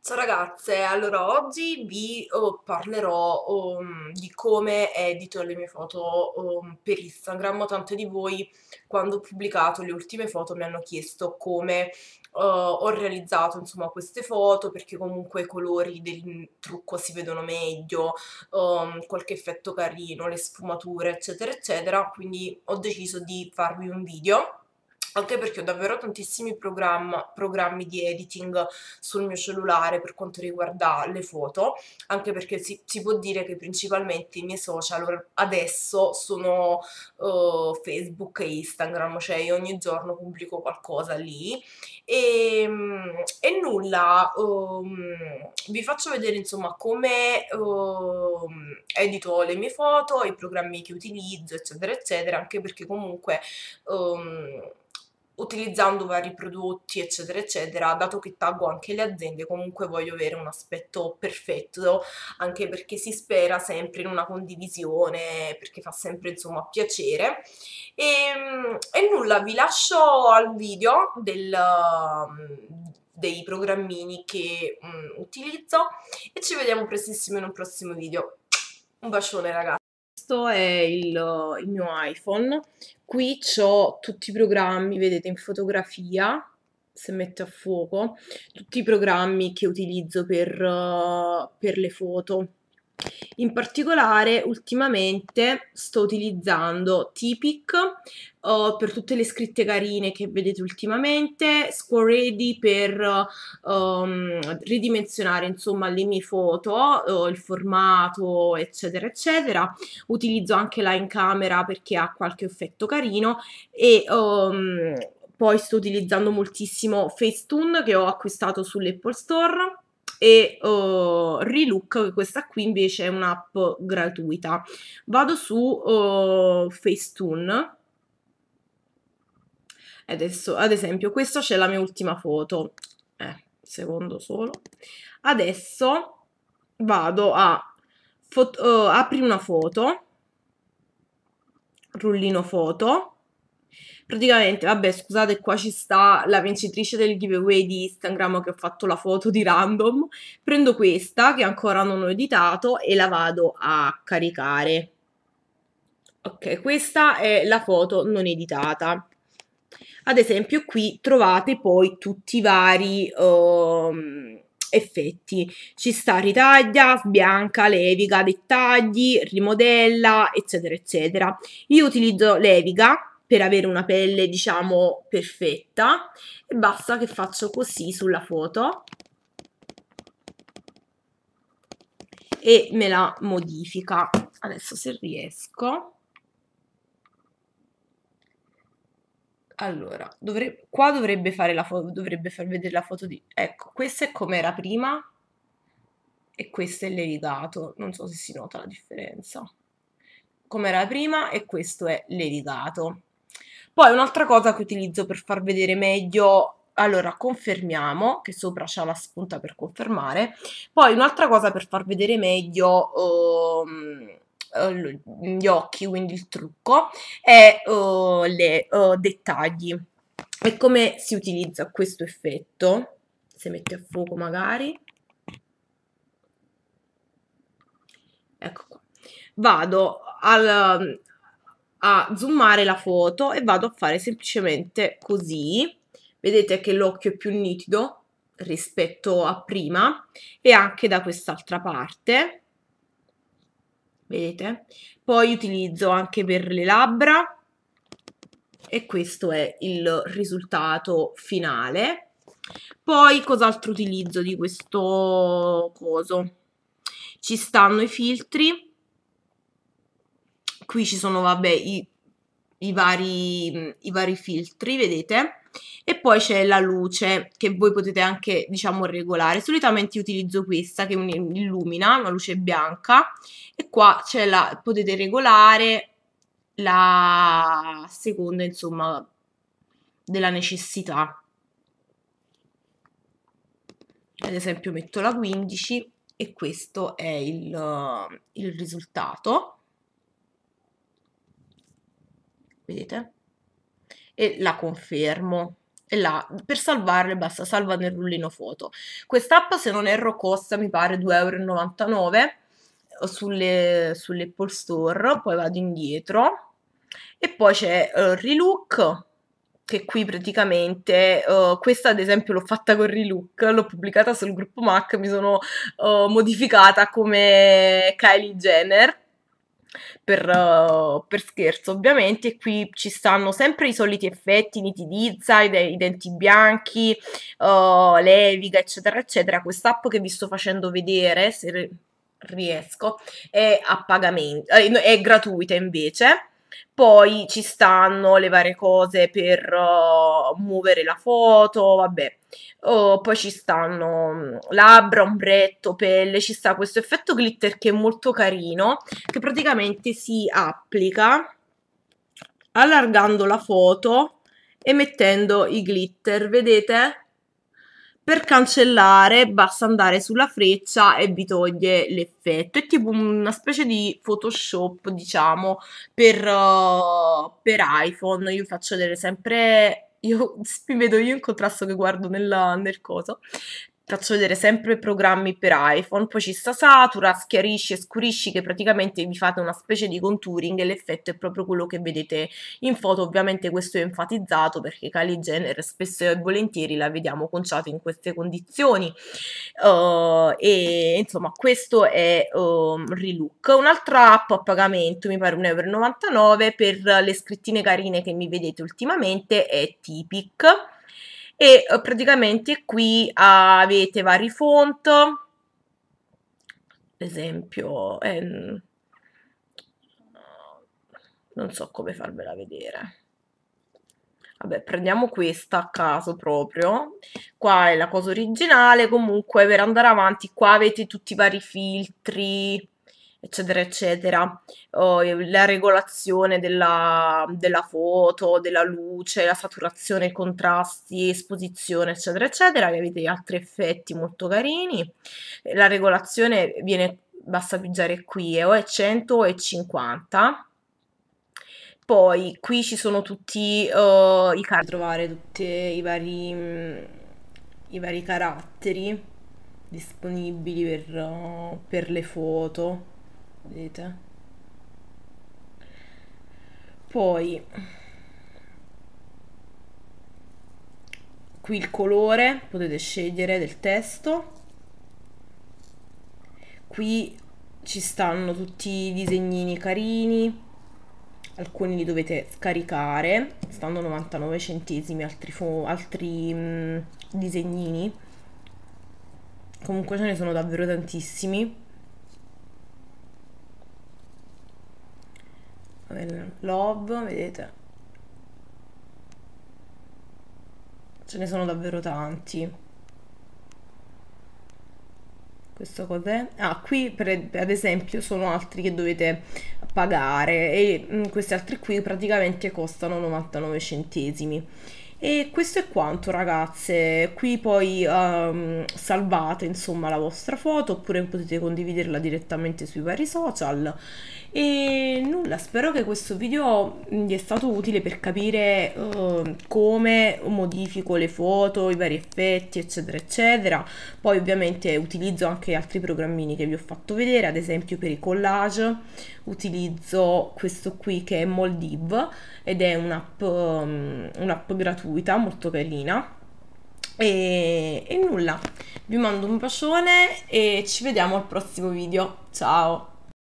Ciao ragazze, allora oggi vi oh, parlerò um, di come edito le mie foto um, per Instagram, tante di voi quando ho pubblicato le ultime foto mi hanno chiesto come uh, ho realizzato insomma queste foto perché comunque i colori del trucco si vedono meglio, um, qualche effetto carino, le sfumature eccetera eccetera, quindi ho deciso di farvi un video anche perché ho davvero tantissimi programmi di editing sul mio cellulare per quanto riguarda le foto, anche perché si, si può dire che principalmente i miei social adesso sono uh, Facebook e Instagram, cioè io ogni giorno pubblico qualcosa lì e, ehm, e nulla, um, vi faccio vedere insomma come uh, edito le mie foto, i programmi che utilizzo eccetera eccetera, anche perché comunque... Um, utilizzando vari prodotti, eccetera, eccetera, dato che taggo anche le aziende, comunque voglio avere un aspetto perfetto, anche perché si spera sempre in una condivisione, perché fa sempre insomma piacere. E, ehm, e nulla, vi lascio al video del, dei programmini che um, utilizzo e ci vediamo prestissimo in un prossimo video. Un bacione ragazzi! questo è il, il mio iPhone, qui ho tutti i programmi, vedete in fotografia, se metto a fuoco, tutti i programmi che utilizzo per, per le foto in particolare, ultimamente sto utilizzando Tipic uh, eh, per tutte le scritte carine che vedete ultimamente, Squaredy per um, ridimensionare insomma le mie foto, uh, il formato eccetera eccetera. Utilizzo anche la in camera perché ha qualche effetto carino e um, poi sto utilizzando moltissimo Facetune che ho acquistato sull'Apple Store e uh, Relook, questa qui invece è un'app gratuita. Vado su uh, Facetune. Adesso, ad esempio, questa c'è la mia ultima foto. Eh, secondo solo. Adesso vado a uh, apri una foto, rullino foto praticamente, vabbè, scusate, qua ci sta la vincitrice del giveaway di Instagram che ho fatto la foto di random. Prendo questa che ancora non ho editato e la vado a caricare. Ok, questa è la foto non editata. Ad esempio qui trovate poi tutti i vari um, effetti. Ci sta ritaglia, sbianca, leviga, dettagli, rimodella, eccetera, eccetera. Io utilizzo leviga per avere una pelle diciamo perfetta e basta che faccio così sulla foto e me la modifica adesso se riesco allora dovrebbe, qua dovrebbe fare la foto dovrebbe far vedere la foto di ecco questa è come era prima e questo è levigato non so se si nota la differenza come era prima e questo è levigato poi un'altra cosa che utilizzo per far vedere meglio allora confermiamo che sopra c'è la spunta per confermare poi un'altra cosa per far vedere meglio uh, gli occhi quindi il trucco è uh, le uh, dettagli e come si utilizza questo effetto se metti a fuoco magari ecco qua vado al, a zoomare la foto e vado a fare semplicemente così. Vedete che l'occhio è più nitido rispetto a prima e anche da quest'altra parte. Vedete? Poi utilizzo anche per le labbra e questo è il risultato finale. Poi cos'altro utilizzo di questo coso? Ci stanno i filtri qui ci sono, vabbè, i, i, vari, i vari filtri, vedete? E poi c'è la luce che voi potete anche, diciamo, regolare. Solitamente io utilizzo questa che illumina, una luce bianca. E qua c'è la, potete regolare la seconda, insomma, della necessità. Ad esempio metto la 15 e questo è il, il risultato. vedete? E la confermo. E là, per salvarle basta salva nel rullino foto. Quest'app, se non erro, costa, mi pare, 2,99 euro eh, sulle, sull'Apple Store, poi vado indietro. E poi c'è uh, Relook, che qui praticamente, uh, questa ad esempio l'ho fatta con Relook, l'ho pubblicata sul gruppo Mac, mi sono uh, modificata come Kylie Jenner per, uh, per, scherzo ovviamente qui ci stanno sempre i soliti effetti nitidizza, i, i denti bianchi uh, leviga eccetera eccetera quest'app che vi sto facendo vedere se riesco è a pagamento eh, è gratuita invece poi ci stanno le varie cose per uh, muovere la foto, vabbè. Oh, poi ci stanno mm, labbra, ombretto, pelle, ci sta questo effetto glitter che è molto carino, che praticamente si applica allargando la foto e mettendo i glitter, vedete? Per cancellare basta andare sulla freccia e vi toglie l'effetto. È tipo una specie di Photoshop, diciamo, per, uh, per iPhone. Io faccio vedere sempre io mi vedo io in contrasto che guardo nella, nel coso faccio vedere sempre programmi per iPhone, poi ci sta satura, schiarisci e scurisci che praticamente vi fate una specie di contouring e l'effetto è proprio quello che vedete in foto, ovviamente questo è enfatizzato perché Kylie Jenner spesso e volentieri la vediamo conciata in queste condizioni uh, e insomma questo è um, Relook, un'altra app a pagamento mi pare 1,99€ per le scrittine carine che mi vedete ultimamente è Tipic e eh, praticamente qui avete vari font, per esempio, ehm, non so come farvela vedere. Vabbè, prendiamo questa a caso proprio. Qua è la cosa originale, comunque per andare avanti qua avete tutti i vari filtri, eccetera, eccetera, oh, la regolazione della, della, foto, della luce, la saturazione, i contrasti, esposizione, eccetera, eccetera, e avete altri effetti molto carini, la regolazione viene, basta pigiare qui, eh, o è 100 o è 50, poi qui ci sono tutti uh, i caratteri, trovare tutti i vari, mh, mm, i vari caratteri disponibili per, uh, per le foto vedete poi qui il colore potete scegliere del testo qui ci stanno tutti i disegnini carini alcuni li dovete scaricare stanno 99 centesimi altri, altri mh, mm, disegnini comunque ce ne sono davvero tantissimi lob, vedete. Ce ne sono davvero tanti. Questo cos'è? Ah, qui per, ad esempio sono altri che dovete pagare e mh, mm, questi altri qui praticamente costano 99 centesimi. E questo è quanto ragazze, qui poi um, salvate insomma la vostra foto oppure potete condividerla direttamente sui vari social e nulla, spero che questo video vi è stato utile per capire uh, come modifico le foto, i vari effetti eccetera eccetera, poi ovviamente utilizzo anche altri programmini che vi ho fatto vedere, ad esempio per i collage utilizzo questo qui che è Moldiv ed è un'app um, ehm, un gratuita gratuita, molto carina. E, e nulla, vi mando un bacione e ci vediamo al prossimo video. Ciao!